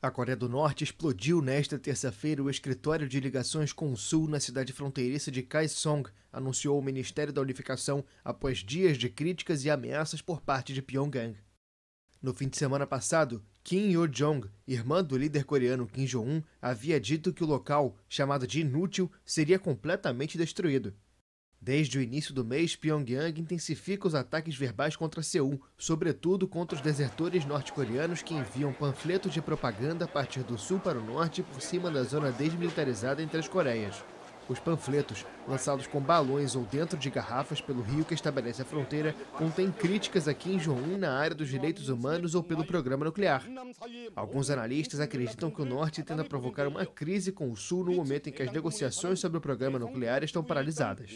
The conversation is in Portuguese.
A Coreia do Norte explodiu nesta terça-feira o escritório de ligações com o Sul na cidade fronteiriça de Kaesong, anunciou o Ministério da Unificação após dias de críticas e ameaças por parte de Pyongyang. No fim de semana passado, Kim Yo-jong, irmã do líder coreano Kim Jong-un, havia dito que o local, chamado de inútil, seria completamente destruído. Desde o início do mês, Pyongyang intensifica os ataques verbais contra Seul, sobretudo contra os desertores norte-coreanos que enviam panfletos de propaganda a partir do sul para o norte por cima da zona desmilitarizada entre as Coreias. Os panfletos, lançados com balões ou dentro de garrafas pelo rio que estabelece a fronteira, contêm críticas a Kim Jong-un na área dos direitos humanos ou pelo programa nuclear. Alguns analistas acreditam que o Norte tenta provocar uma crise com o Sul no momento em que as negociações sobre o programa nuclear estão paralisadas.